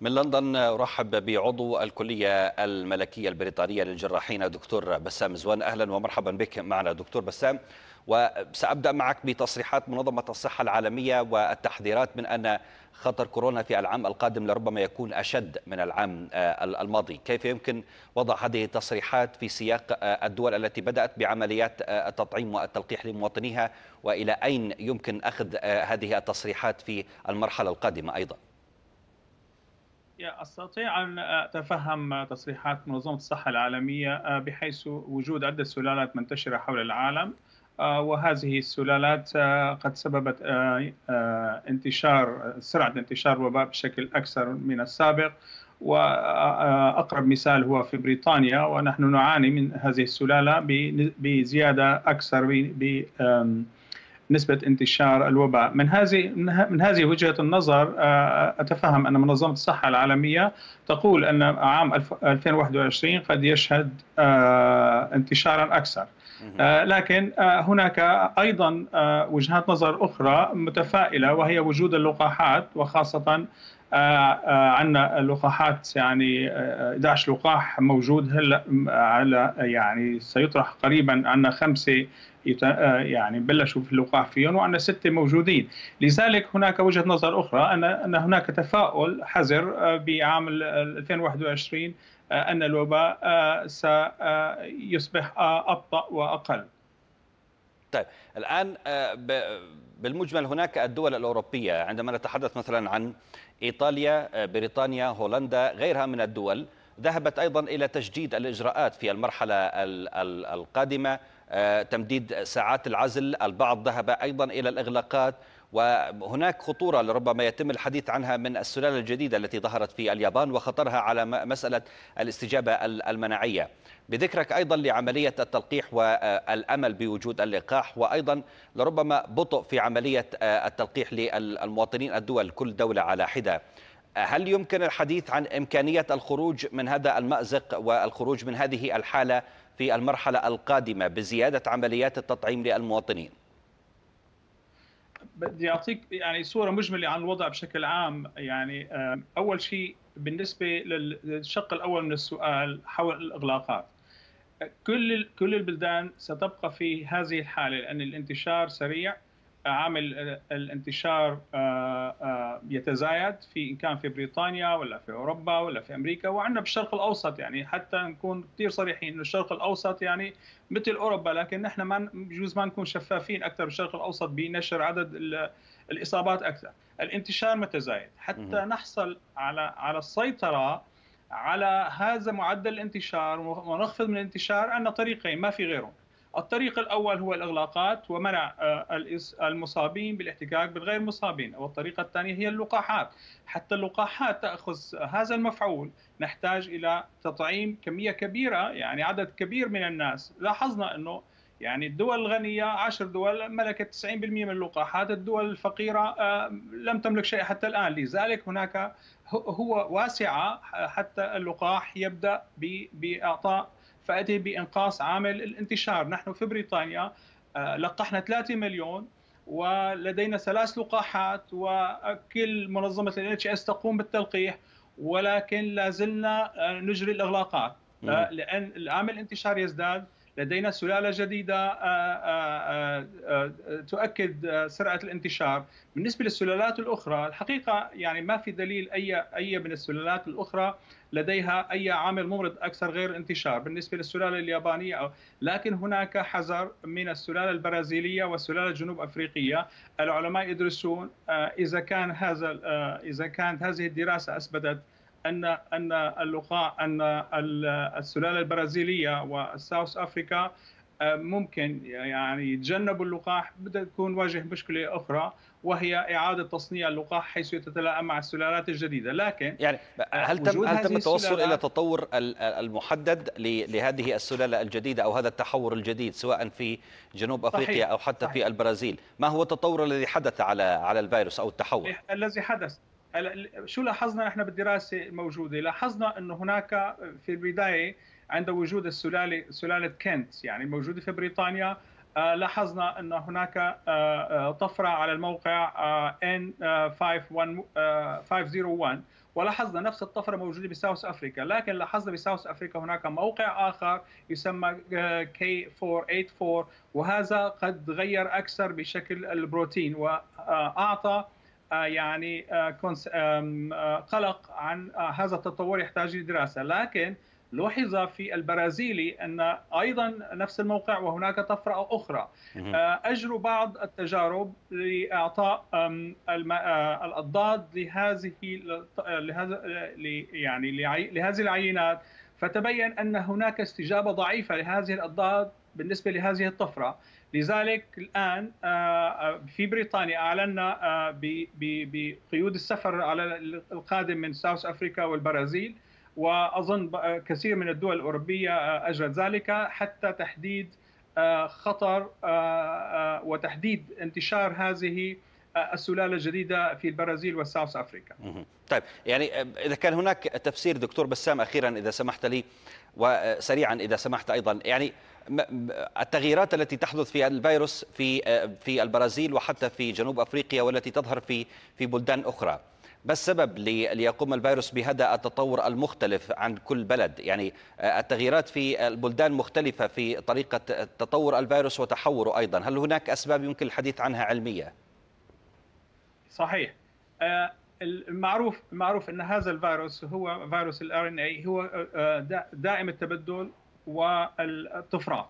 من لندن ارحب بعضو الكليه الملكيه البريطانيه للجراحين دكتور بسام زوان اهلا ومرحبا بك معنا دكتور بسام وسابدا معك بتصريحات منظمه الصحه العالميه والتحذيرات من ان خطر كورونا في العام القادم لربما يكون اشد من العام آه، الماضي، كيف يمكن وضع هذه التصريحات في سياق آه، الدول التي بدات بعمليات آه، التطعيم والتلقيح لمواطنيها والى اين يمكن اخذ هذه التصريحات في المرحله القادمه ايضا؟ استطيع ان اتفهم تصريحات منظمه الصحه العالميه آه، بحيث وجود عده سلالات منتشره حول العالم آه، وهذه السلالات آه، قد سببت انتشار سرعه انتشار الوباء بشكل اكثر من السابق واقرب مثال هو في بريطانيا ونحن نعاني من هذه السلاله بزياده اكثر ب نسبه انتشار الوباء من هذه من هذه وجهه النظر آه، اتفهم ان منظمه الصحه العالميه تقول ان عام 2021 قد يشهد آه، انتشارا اكثر آه، لكن هناك ايضا وجهات نظر اخرى متفائله وهي وجود اللقاحات وخاصه عندنا لقاحات يعني 11 لقاح موجود هلا على يعني سيطرح قريبا عندنا خمسه آه، يعني بلشوا في الوقوع فيهم وعندنا ستة موجودين لذلك هناك وجهة نظر أخرى أن أن هناك تفاؤل حذر آه، بعام 2021 آه، أن الوباء سيصبح أبطأ وأقل طيب الآن بالمجمل هناك الدول الأوروبية عندما نتحدث مثلا عن إيطاليا بريطانيا هولندا غيرها من الدول ذهبت أيضا إلى تجديد الإجراءات في المرحلة القادمة آه، تمديد ساعات العزل البعض ذهب أيضا إلى الإغلاقات وهناك خطورة لربما يتم الحديث عنها من السلالة الجديدة التي ظهرت في اليابان وخطرها على مسألة الاستجابة المناعية بذكرك أيضا لعملية التلقيح والأمل بوجود اللقاح وأيضا لربما بطء في عملية آه، التلقيح للمواطنين الدول كل دولة على حدة هل يمكن الحديث عن إمكانية الخروج من هذا المأزق والخروج من هذه الحالة في المرحلة القادمة بزيادة عمليات التطعيم للمواطنين؟ بدي اعطيك يعني صوره مجمله عن الوضع بشكل عام يعني اول شيء بالنسبه للشق الاول من السؤال حول الاغلاقات كل كل البلدان ستبقى في هذه الحاله لان الانتشار سريع عامل الانتشار آه، آه، يتزايد في ان كان في بريطانيا ولا في اوروبا ولا في امريكا وعندنا بالشرق الاوسط يعني حتى نكون كثير صريحين انه الشرق الاوسط يعني مثل اوروبا لكن نحن ما بجوز ما نكون شفافين اكثر بالشرق الاوسط بنشر عدد الاصابات اكثر، الانتشار متزايد حتى نحصل على على السيطره على هذا معدل الانتشار ونخفض من الانتشار عندنا طريقين ما في غيرهم الطريق الاول هو الاغلاقات ومنع آه، المصابين بالاحتكاك بالغير مصابين والطريقه الثانيه هي اللقاحات حتى اللقاحات تاخذ هذا المفعول نحتاج الى تطعيم كميه كبيره يعني عدد كبير من الناس لاحظنا انه يعني الدول الغنية 10 دول ملكت 90% من اللقاحات الدول الفقيرة آه، لم تملك شيء حتى الآن لذلك هناك هو واسعة حتى اللقاح يبدأ بإعطاء فأتي بإنقاص عامل الانتشار نحن في بريطانيا آه، لقحنا 3 مليون ولدينا ثلاث لقاحات وكل منظمة ال NHS تقوم بالتلقيح ولكن لازلنا آه، نجري الإغلاقات آه، لأن العامل الانتشار يزداد لدينا سلاله جديده آه، آه، آه، تؤكد سرعه الانتشار بالنسبه للسلالات الاخرى الحقيقه يعني ما في دليل اي اي من السلالات الاخرى لديها اي عامل ممرض اكثر غير انتشار بالنسبه للسلاله اليابانيه لكن هناك حذر من السلاله البرازيليه والسلاله الجنوب افريقيه العلماء يدرسون اذا كان هذا اذا كانت هذه الدراسه اثبتت ان ان اللقاء ان السلاله البرازيليه والساوث افريكا آه، ممكن يعني يتجنبوا اللقاح بدها تكون واجه مشكله اخرى وهي اعاده تصنيع اللقاح حيث يتلائم مع السلالات الجديده لكن يعني آه، هل تم هل تم التوصل الى تطور المحدد لهذه السلاله الجديده او هذا التحور الجديد سواء في جنوب افريقيا صحيح. او حتى صحيح. في البرازيل ما هو التطور الذي حدث على على الفيروس او التحور الذي حدث شو لاحظنا نحن بالدراسه الموجوده؟ لاحظنا انه هناك في البدايه عند وجود السلاله سلاله كنت يعني الموجوده في بريطانيا آه، لاحظنا ان هناك آه، آه، طفره على الموقع N501 ولاحظنا نفس الطفره موجوده بساوث افريكا لكن لاحظنا بساوث افريكا هناك موقع اخر يسمى K484 وهذا قد غير اكثر بشكل البروتين واعطى آه، يعني آه، آه، قلق عن هذا التطور يحتاج لدراسه لكن لوحظ في البرازيلي ان ايضا نفس الموقع وهناك طفره اخرى اجروا بعض التجارب لاعطاء الاضداد لهذه لهذا يعني لهذه العينات فتبين ان هناك استجابه ضعيفه لهذه الاضداد بالنسبة لهذه الطفرة لذلك الآن آه، آه، في بريطانيا أعلنا آه، بقيود السفر على القادم من ساوث أفريكا والبرازيل وأظن كثير من الدول الأوروبية أجرت ذلك حتى تحديد خطر وتحديد انتشار هذه السلاله الجديده في البرازيل وساوث افريكا. طيب يعني آه، اذا كان هناك تفسير دكتور بسام اخيرا اذا سمحت لي وسريعا اذا سمحت ايضا يعني التغييرات التي تحدث في الفيروس في آه، في البرازيل وحتى في جنوب افريقيا والتي تظهر في في بلدان اخرى ما السبب ليقوم الفيروس بهذا التطور المختلف عن كل بلد يعني آه، التغييرات في البلدان مختلفة في طريقة تطور الفيروس وتحوره أيضا هل هناك أسباب يمكن الحديث عنها علمية؟ صحيح آه، المعروف معروف ان هذا الفيروس هو فيروس الار ان اي هو آه، آه، دائم التبدل والطفرات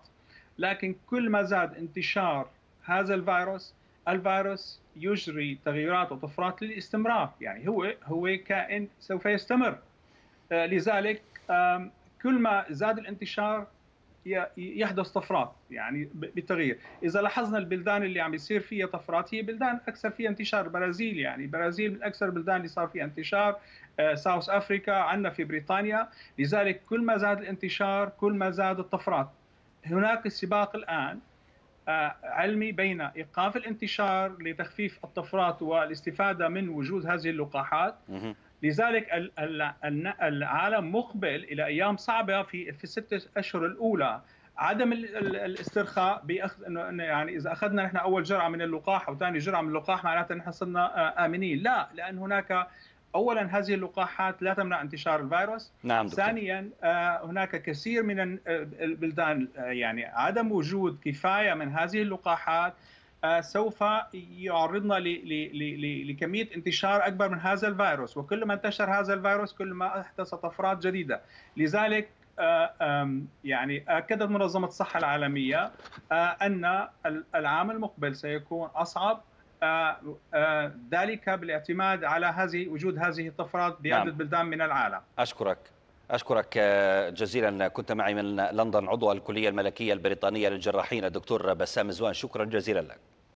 لكن كل ما زاد انتشار هذا الفيروس الفيروس يجري تغيرات وطفرات للاستمرار يعني هو هو كائن سوف يستمر لذلك كل ما زاد الانتشار يحدث طفرات يعني بالتغيير اذا لاحظنا البلدان اللي عم يصير فيها طفرات هي بلدان اكثر فيها انتشار البرازيل يعني البرازيل من اكثر البلدان اللي صار فيها انتشار آه، ساوث افريكا عندنا في بريطانيا لذلك كل ما زاد الانتشار كل ما زاد الطفرات هناك سباق الان آه، علمي بين ايقاف الانتشار لتخفيف الطفرات والاستفاده من وجود هذه اللقاحات لذلك العالم مقبل الى ايام صعبه في في الست اشهر الاولى عدم الاسترخاء باخذ انه يعني اذا اخذنا نحن اول جرعه من اللقاح او ثاني جرعه من اللقاح معناتها نحن صرنا آه، امنين، لا لان هناك اولا هذه اللقاحات لا تمنع انتشار الفيروس نعم دكتور. ثانيا آه، هناك كثير من البلدان آه، يعني عدم وجود كفايه من هذه اللقاحات سوف يعرضنا لكميه انتشار اكبر من هذا الفيروس وكلما انتشر هذا الفيروس كلما احدث طفرات جديده لذلك آه، يعني اكدت منظمه الصحه العالميه آه، ان العام المقبل سيكون اصعب آه، ذلك بالاعتماد على هذه وجود هذه الطفرات بعدد نعم. بلدان من العالم اشكرك أشكرك جزيلا كنت معي من لندن عضو الكلية الملكية البريطانية للجراحين الدكتور بسام زوان شكرا جزيلا لك